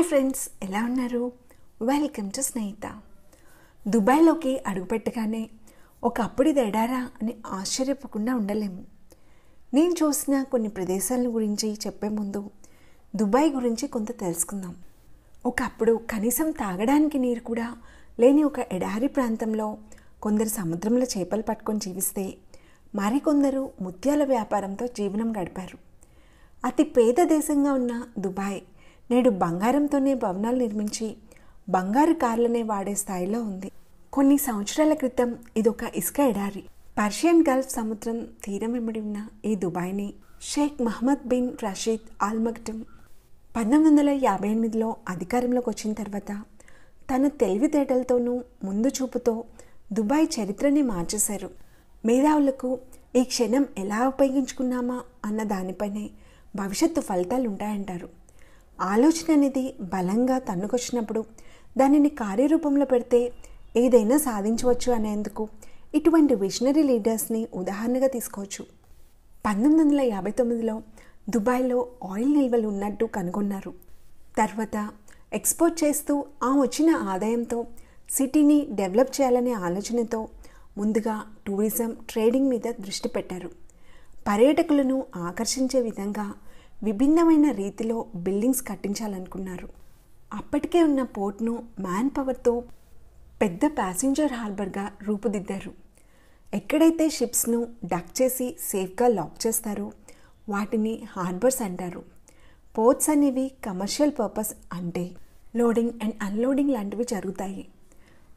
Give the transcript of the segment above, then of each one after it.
hi friends ఎలా ఉన్నారు welcome to Snehita దుబాయ్లోకి అడుగుపెట్టగానే ఒక అప్పుడు ఎడారా అని ఆశ్చర్యపోకుండా ఉండలేము నేను చూసిన కొన్ని ప్రదేశాల గురించి చెప్పే ముందు దుబాయ్ గురించి కొంత తెలుసుకుందాం ఒకప్పుడు కనీసం తాగడానికి నీరు కూడా లేని ఒక ఎడారి ప్రాంతంలో కొందరు సముద్రంలో చేపలు పట్టుకొని జీవిస్తే మరికొందరు ముత్యాల వ్యాపారంతో జీవనం గడిపారు అతి పేద దేశంగా ఉన్న దుబాయ్ నేడు బంగారంతోనే భవనాలు నిర్మించి బంగారు కార్లనే వాడే స్థాయిలో ఉంది కొన్ని సంవత్సరాల క్రితం ఇదొక ఇసుక ఎడారి పర్షియన్ గల్ఫ్ సముద్రం తీరం వెంబడి ఉన్న ఈ దుబాయ్ని Sheikh Mohammed bin Rashid Al Maktoum పంతొమ్మిది వందల యాభై ఎనిమిదిలో అధికారంలోకి వచ్చిన తర్వాత తన తెలివితేటలతోనూ ముందు చూపుతో దుబాయ్ చరిత్రని మార్చేశారు మేధావులకు ఈ క్షణం ఎలా ఉపయోగించుకున్నామా అన్న దానిపైనే భవిష్యత్తు ఫలితాలు ఉంటాయంటారు ఆలోచన అనేది బలంగా తన్నుకొచ్చినప్పుడు దానిని కార్యరూపంలో పెడితే ఏదైనా సాధించవచ్చు అనేందుకు ఇటువంటి విషనరీ లీడర్స్ని ఉదాహరణగా తీసుకోవచ్చు పంతొమ్మిది వందల యాభై తొమ్మిదిలో దుబాయ్లో ఆయిల్ నిల్వలు ఉన్నట్టు కనుగొన్నారు తర్వాత ఎక్స్పోర్ట్ చేస్తూ ఆ వచ్చిన ఆదాయంతో సిటీని డెవలప్ చేయాలనే ఆలోచనతో ముందుగా టూరిజం ట్రేడింగ్ మీద దృష్టి పెట్టారు పర్యాటకులను ఆకర్షించే విధంగా విభిన్నమైన రీతిలో బిల్డింగ్స్ కట్టించాలనుకున్నారు అప్పటికే ఉన్న పోర్ట్ను మ్యాన్ పవర్తో పెద్ద ప్యాసింజర్ హార్బర్గా రూపుదిద్దారు ఎక్కడైతే షిప్స్ను డక్ చేసి సేఫ్గా లాక్ చేస్తారో వాటిని హార్బర్స్ అంటారు పోర్ట్స్ అనేవి కమర్షియల్ పర్పస్ అంటే లోడింగ్ అండ్ అన్లోడింగ్ లాంటివి జరుగుతాయి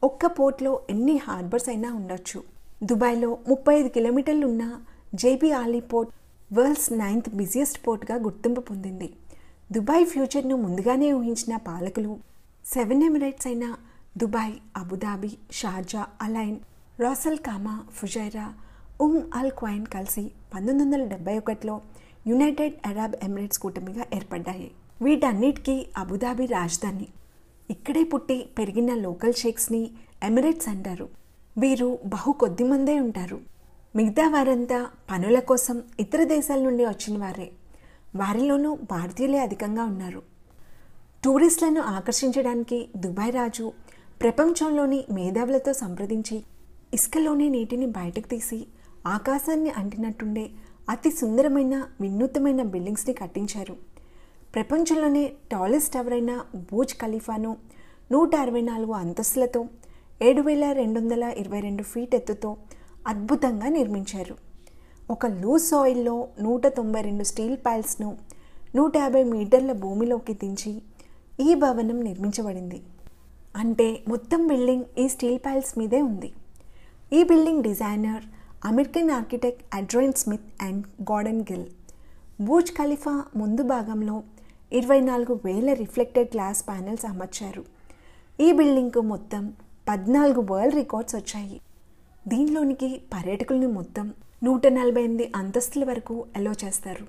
ఒక్క పోర్ట్లో ఎన్ని హార్బర్స్ అయినా ఉండొచ్చు దుబాయ్లో ముప్పై ఐదు కిలోమీటర్లు ఉన్న Jebel Ali port world's ninth busiest పోర్ట్గా గుర్తింపు పొందింది దుబాయ్ ఫ్యూచర్ను ముందుగానే ఊహించిన పాలకులు సెవెన్ ఎమిరేట్స్ అయిన Dubai Abu Dhabi Sharjah Al Ain Ras Al Khaimah Fujairah Umm Al Quwain కలిసి పంతొమ్మిది వందల డెబ్బై ఒకటిలో యునైటెడ్ అరబ్ ఎమిరేట్స్ కూటమిగా ఏర్పడ్డాయి వీటన్నిటికీ అబుదాబి రాజధాని ఇక్కడే పుట్టి పెరిగిన లోకల్ షేక్స్ని ఎమిరేట్స్ అంటారు వీరు బహు కొద్ది మందే ఉంటారు మిగతా వారంతా పనుల కోసం ఇతర దేశాల నుండి వచ్చిన వారే వారిలోనూ భారతీయులే అధికంగా ఉన్నారు టూరిస్టులను ఆకర్షించడానికి దుబాయ్ రాజు ప్రపంచంలోని మేధావులతో సంప్రదించి ఇసుకలోని నీటిని బయటకు తీసి ఆకాశాన్ని అంటినట్టుండే అతి సుందరమైన వినూత్నమైన బిల్డింగ్స్ని కట్టించారు ప్రపంచంలోనే టాలెస్ట్ టవర్ అయిన బూజ్ ఖలీఫాను నూట అరవై నాలుగు అంతస్తులతో ఏడు వేల రెండు వందల ఇరవై రెండు ఫీట్ ఎత్తుతో అద్భుతంగా నిర్మించారు ఒక లూస్ సాయిల్లో నూట తొంభై రెండు స్టీల్ ప్యాల్స్ను నూట యాభై మీటర్ల భూమిలోకి దించి ఈ భవనం నిర్మించబడింది అంటే మొత్తం బిల్డింగ్ ఈ స్టీల్ ప్యాల్స్ మీదే ఉంది ఈ building designer American architect Adrian Smith and Gordon Gill Burj Khalifa ముందు భాగంలో ఇరవై నాలుగు వేల రిఫ్లెక్టెడ్ గ్లాస్ ప్యానెల్స్ అమర్చారు ఈ బిల్డింగ్కు మొత్తం పద్నాలుగు వరల్డ్ రికార్డ్స్ వచ్చాయి దీనిలోనికి పర్యాటకుల్ని మొత్తం నూట నలభై ఎనిమిది అంతస్తుల వరకు అలో చేస్తారు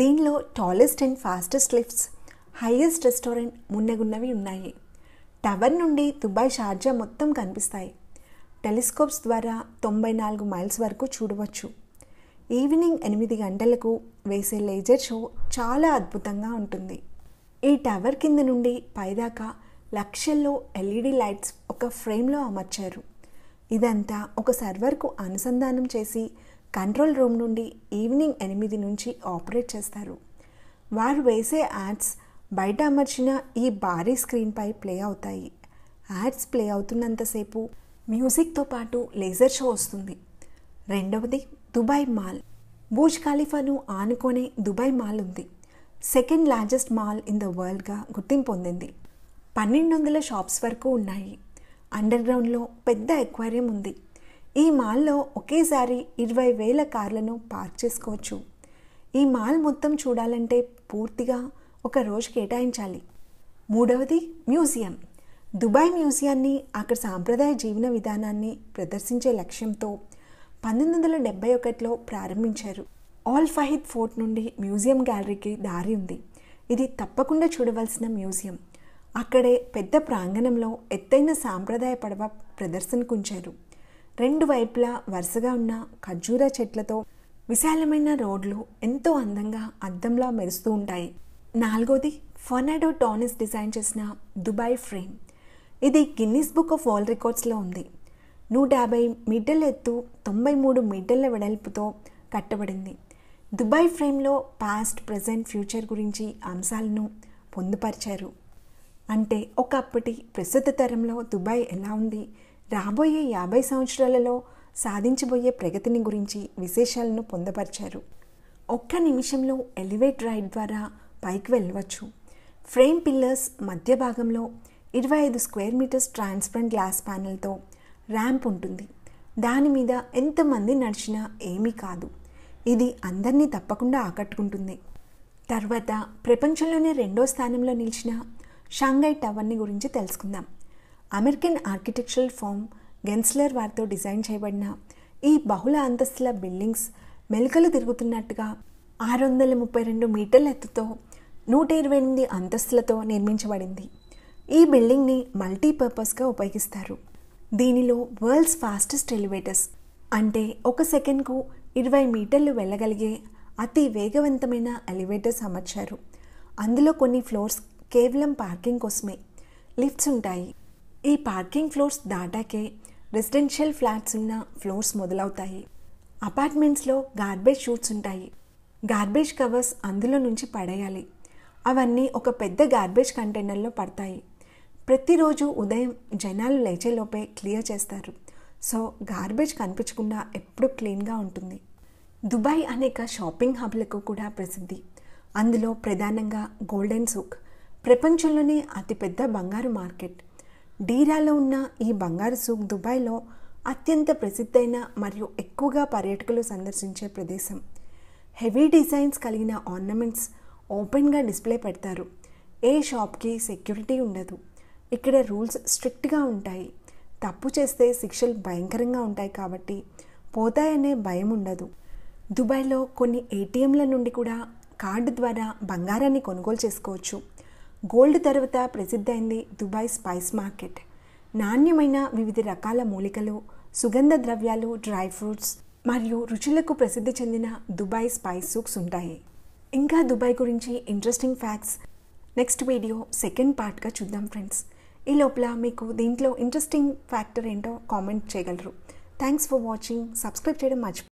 దీనిలో tallest and fastest lifts highest restaurant మున్నగున్నవి ఉన్నాయి టవర్ నుండి దుబాయ్ షార్జా మొత్తం కనిపిస్తాయి టెలిస్కోప్స్ ద్వారా తొంభై నాలుగు మైల్స్ వరకు చూడవచ్చు ఈవినింగ్ ఎనిమిది గంటలకు వేసే లేజర్ షో చాలా అద్భుతంగా ఉంటుంది ఈ టవర్ కింద నుండి పైదాకా లక్షల్లో ఎల్ఈడి లైట్స్ e ఒక ఫ్రేమ్లో అమర్చారు ఇదంతా ఒక సర్వర్కు అనుసంధానం చేసి కంట్రోల్ రూమ్ నుండి ఈవినింగ్ ఎనిమిది నుంచి ఆపరేట్ చేస్తారు వారు వేసే యాడ్స్ బయట అమర్చిన ఈ భారీ స్క్రీన్పై ప్లే అవుతాయి యాడ్స్ ప్లే అవుతున్నంతసేపు మ్యూజిక్తో పాటు లేజర్ షో వస్తుంది రెండవది దుబాయ్ మాల్ బూజ్ ఖలీఫాను ఆనుకునే దుబాయ్ మాల్ ఉంది second largest mall in the వరల్డ్గా గుర్తింపొందింది పన్నెండు వందల షాప్స్ వరకు ఉన్నాయి అండర్ గ్రౌండ్లో పెద్ద ఎక్వేరియం ఉంది ఈ మాల్లో ఒకేసారి ఇరవై వేల కార్లను పార్క్ చేసుకోవచ్చు ఈ మాల్ మొత్తం చూడాలంటే పూర్తిగా ఒక రోజు కేటాయించాలి మూడవది మ్యూజియం దుబాయ్ మ్యూజియాన్ని అక్కడ సాంప్రదాయ జీవన విధానాన్ని ప్రదర్శించే లక్ష్యంతో పంతొమ్మిది వందల డెబ్బై ఒకటిలో ప్రారంభించారు ఆల్ ఫహీద్ ఫోర్ట్ నుండి మ్యూజియం గ్యాలరీకి దారి ఉంది ఇది తప్పకుండా చూడవలసిన మ్యూజియం అక్కడే పెద్ద ప్రాంగణంలో ఎత్తైన సాంప్రదాయ పడవ ప్రదర్శనకుంచారు రెండు వైపులా వరుసగా ఉన్న ఖర్జూర చెట్లతో విశాలమైన రోడ్లు ఎంతో అందంగా అద్దంలా మెరుస్తూ ఉంటాయి నాలుగోది ఫనాడో టానిస్ డిజైన్ చేసిన దుబాయ్ ఫ్రేమ్ ఇది గిన్నీస్ బుక్ ఆఫ్ వరల్డ్ రికార్డ్స్లో ఉంది నూట యాభై మీటర్ల ఎత్తు తొంభై మూడు మీటర్ల వెడల్పుతో కట్టబడింది దుబాయ్ ఫ్రేమ్లో పాస్ట్ ప్రజెంట్ ఫ్యూచర్ గురించి అంశాలను పొందుపరిచారు అంటే ఒకప్పటి ప్రస్తుత తరంలో దుబాయ్ ఎలా ఉంది రాబోయే యాభై సంవత్సరాలలో సాధించబోయే ప్రగతిని గురించి విశేషాలను పొందపరిచారు ఒక్క నిమిషంలో ఎలివేట్ రైడ్ ద్వారా పైకి వెళ్ళవచ్చు ఫ్రేమ్ పిల్లర్స్ మధ్య భాగంలో ఇరవై ఐదు స్క్వేర్ మీటర్స్ ట్రాన్స్పరెంట్ గ్లాస్ ప్యానెల్తో ర్యాంప్ ఉంటుంది దాని మీద ఎంతమంది నడిచినా ఏమీ కాదు ఇది అందరినీ తప్పకుండా ఆకట్టుకుంటుంది తర్వాత ప్రపంచంలోనే రెండో స్థానంలో నిలిచిన షాంఘై టవర్ని గురించి తెలుసుకుందాం అమెరికన్ ఆర్కిటెక్చరల్ ఫామ్ గెన్స్లర్ వారితో డిజైన్ చేయబడిన ఈ బహుళ అంతస్తుల బిల్డింగ్స్ మెలుకలు తిరుగుతున్నట్టుగా ఆరు వందల ముప్పై రెండు మీటర్ల ఎత్తుతో నూట ఇరవై ఎనిమిది అంతస్తులతో నిర్మించబడింది ఈ బిల్డింగ్ని మల్టీపర్పస్గా ఉపయోగిస్తారు దీనిలో వరల్డ్స్ ఫాస్టెస్ట్ ఎలివేటర్స్ అంటే ఒక సెకండ్కు ఇరవై మీటర్లు వెళ్ళగలిగే అతి వేగవంతమైన ఎలివేటర్స్ అమర్చారు అందులో కొన్ని ఫ్లోర్స్ కేవలం పార్కింగ్ కోసమే లిఫ్ట్స్ ఉంటాయి ఈ పార్కింగ్ ఫ్లోర్స్ దాటాకే రెసిడెన్షియల్ ఫ్లాట్స్ ఉన్న ఫ్లోర్స్ మొదలవుతాయి అపార్ట్మెంట్స్లో గార్బేజ్ షూట్స్ ఉంటాయి గార్బేజ్ కవర్స్ అందులో నుంచి పడేయాలి అవన్నీ ఒక పెద్ద గార్బేజ్ కంటైనర్లో పడతాయి ప్రతిరోజు ఉదయం జనాలు లేచేలోపే క్లియర్ చేస్తారు సో గార్బేజ్ కనిపించకుండా ఎప్పుడూ క్లీన్గా ఉంటుంది దుబాయ్ అనేక షాపింగ్ హబ్లకు కూడా ప్రసిద్ధి అందులో ప్రధానంగా గోల్డెన్ సూక్ ప్రపంచంలోనే అతిపెద్ద బంగారు మార్కెట్ డీరాలో ఉన్న ఈ బంగారు సూక్ దుబాయ్లో అత్యంత ప్రసిద్ధైన మరియు ఎక్కువగా పర్యాటకులు సందర్శించే ప్రదేశం హెవీ డిజైన్స్ కలిగిన ఆర్నమెంట్స్ ఓపెన్గా డిస్ప్లే పెడతారు ఏ షాప్కి సెక్యూరిటీ ఉండదు ఇక్కడ రూల్స్ స్ట్రిక్ట్గా ఉంటాయి తప్పు చేస్తే శిక్షలు భయంకరంగా ఉంటాయి కాబట్టి పోతాయనే భయం ఉండదు దుబాయ్లో కొన్ని ఏటీఎంల నుండి కూడా కార్డు ద్వారా బంగారాన్ని కొనుగోలు చేసుకోవచ్చు గోల్డ్ తర్వాత ప్రసిద్ధైంది దుబాయ్ స్పైస్ మార్కెట్ నాణ్యమైన వివిధ రకాల మూలికలు సుగంధ ద్రవ్యాలు డ్రై ఫ్రూట్స్ మరియు రుచులకు ప్రసిద్ధి చెందిన దుబాయ్ స్పైస్ సూక్స్ ఉంటాయి ఇంకా దుబాయ్ గురించి interesting facts next video second పార్ట్గా చూద్దాం ఫ్రెండ్స్ ఈ లోపల మీకు దీంట్లో ఇంట్రెస్టింగ్ ఫ్యాక్టర్ ఏంటో కామెంట్ చేయగలరు థ్యాంక్స్ ఫర్ వాచింగ్ సబ్స్క్రైబ్ చేయడం మర్చిపో